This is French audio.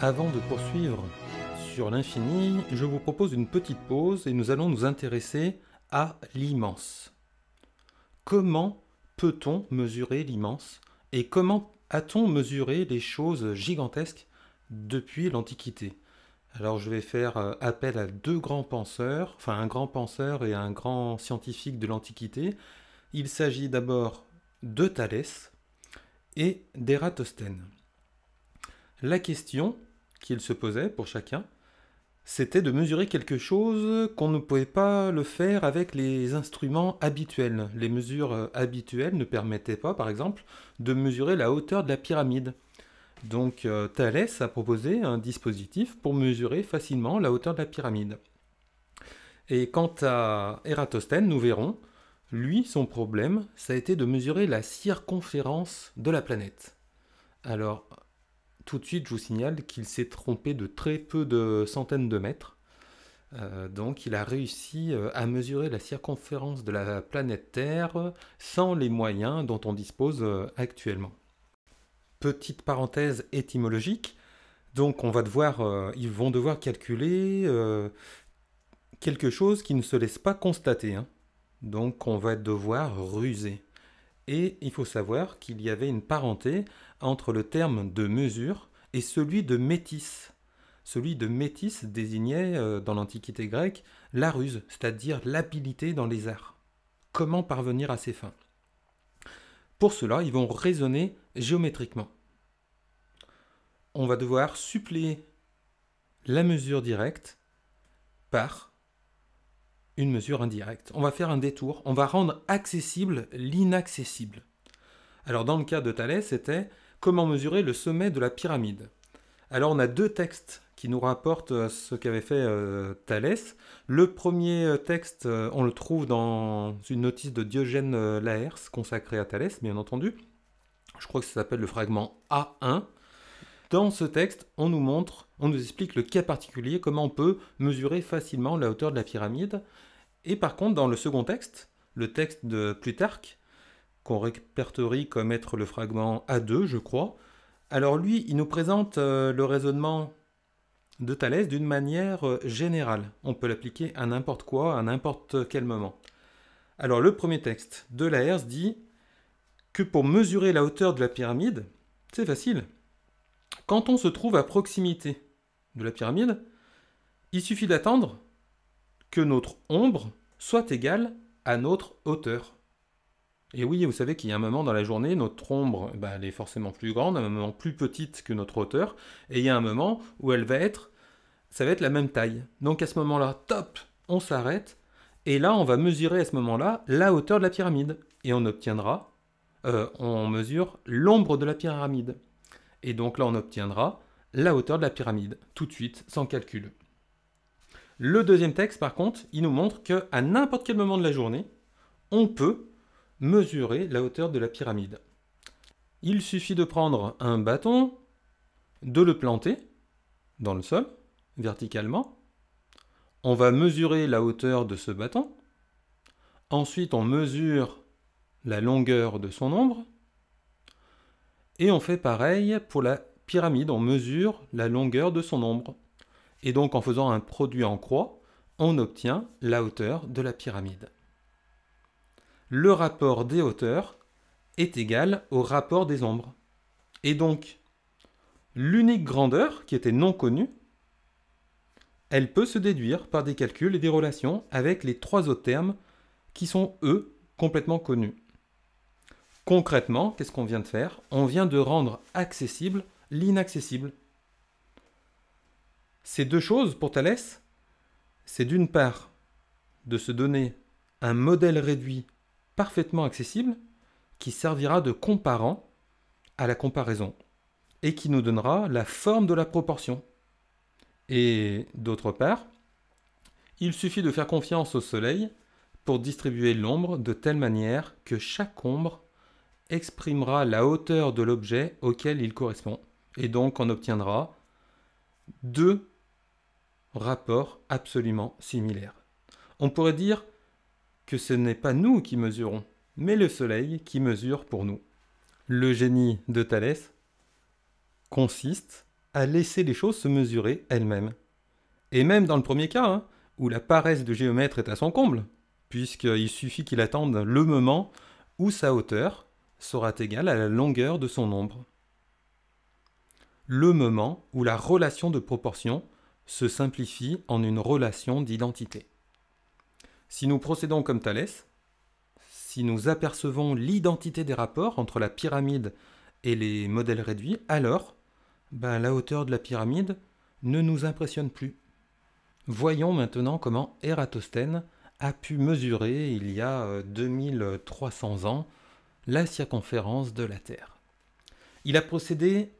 Avant de poursuivre sur l'infini, je vous propose une petite pause et nous allons nous intéresser à l'immense. Comment peut-on mesurer l'immense et comment a-t-on mesuré les choses gigantesques depuis l'Antiquité Alors je vais faire euh, appel à deux grands penseurs, enfin un grand penseur et un grand scientifique de l'Antiquité. Il s'agit d'abord de Thalès et d'Ératosthène. La question, qu'il se posait pour chacun, c'était de mesurer quelque chose qu'on ne pouvait pas le faire avec les instruments habituels. Les mesures euh, habituelles ne permettaient pas, par exemple, de mesurer la hauteur de la pyramide. Donc euh, Thalès a proposé un dispositif pour mesurer facilement la hauteur de la pyramide. Et quant à Eratosthène, nous verrons, lui, son problème, ça a été de mesurer la circonférence de la planète. Alors, tout de suite, je vous signale qu'il s'est trompé de très peu de centaines de mètres. Euh, donc il a réussi euh, à mesurer la circonférence de la planète Terre sans les moyens dont on dispose euh, actuellement. Petite parenthèse étymologique, donc on va devoir, ils vont devoir calculer quelque chose qui ne se laisse pas constater. Hein. Donc on va devoir ruser et il faut savoir qu'il y avait une parenté entre le terme de mesure et celui de métis. Celui de métis désignait, euh, dans l'Antiquité grecque, la ruse, c'est-à-dire l'habilité dans les arts. Comment parvenir à ses fins Pour cela, ils vont raisonner géométriquement. On va devoir suppléer la mesure directe par une mesure indirecte. On va faire un détour, on va rendre accessible l'inaccessible. Alors dans le cas de Thalès, c'était comment mesurer le sommet de la pyramide. Alors on a deux textes qui nous rapportent euh, ce qu'avait fait euh, Thalès. Le premier euh, texte, on le trouve dans une notice de Diogène Laërce consacrée à Thalès, bien entendu. Je crois que ça s'appelle le fragment A1. Dans ce texte, on nous montre, on nous explique le cas particulier, comment on peut mesurer facilement la hauteur de la pyramide. Et par contre, dans le second texte, le texte de Plutarque, qu'on répertorie comme être le fragment A2, je crois, alors lui, il nous présente euh, le raisonnement de Thalès d'une manière euh, générale. On peut l'appliquer à n'importe quoi, à n'importe quel moment. Alors le premier texte de Laërce dit que pour mesurer la hauteur de la pyramide, c'est facile. Quand on se trouve à proximité de la pyramide, il suffit d'attendre que notre ombre soit égale à notre hauteur. Et oui, vous savez qu'il y a un moment dans la journée, notre ombre, eh ben, elle est forcément plus grande, un moment plus petite que notre hauteur, et il y a un moment où elle va être, ça va être la même taille. Donc à ce moment-là, top, on s'arrête, et là, on va mesurer à ce moment-là la hauteur de la pyramide, et on obtiendra, euh, on mesure l'ombre de la pyramide. Et donc là, on obtiendra la hauteur de la pyramide, tout de suite, sans calcul. Le deuxième texte, par contre, il nous montre qu'à n'importe quel moment de la journée, on peut mesurer la hauteur de la pyramide. Il suffit de prendre un bâton, de le planter dans le sol, verticalement. On va mesurer la hauteur de ce bâton. Ensuite, on mesure la longueur de son ombre. Et on fait pareil pour la pyramide, on mesure la longueur de son ombre. Et donc en faisant un produit en croix, on obtient la hauteur de la pyramide. Le rapport des hauteurs est égal au rapport des ombres. Et donc, l'unique grandeur, qui était non connue, elle peut se déduire par des calculs et des relations avec les trois autres termes qui sont, eux, complètement connus. Concrètement, qu'est-ce qu'on vient de faire On vient de rendre accessible l'inaccessible. Ces deux choses, pour Thalès, c'est d'une part de se donner un modèle réduit parfaitement accessible qui servira de comparant à la comparaison et qui nous donnera la forme de la proportion. Et d'autre part, il suffit de faire confiance au Soleil pour distribuer l'ombre de telle manière que chaque ombre exprimera la hauteur de l'objet auquel il correspond. Et donc on obtiendra deux rapport absolument similaire. On pourrait dire que ce n'est pas nous qui mesurons, mais le Soleil qui mesure pour nous. Le génie de Thalès consiste à laisser les choses se mesurer elles-mêmes. Et même dans le premier cas, hein, où la paresse de géomètre est à son comble, puisqu'il suffit qu'il attende le moment où sa hauteur sera égale à la longueur de son ombre. Le moment où la relation de proportion se simplifie en une relation d'identité. Si nous procédons comme Thalès, si nous apercevons l'identité des rapports entre la pyramide et les modèles réduits, alors ben, la hauteur de la pyramide ne nous impressionne plus. Voyons maintenant comment Ératosthène a pu mesurer, il y a 2300 euh, ans, la circonférence de la Terre. Il a procédé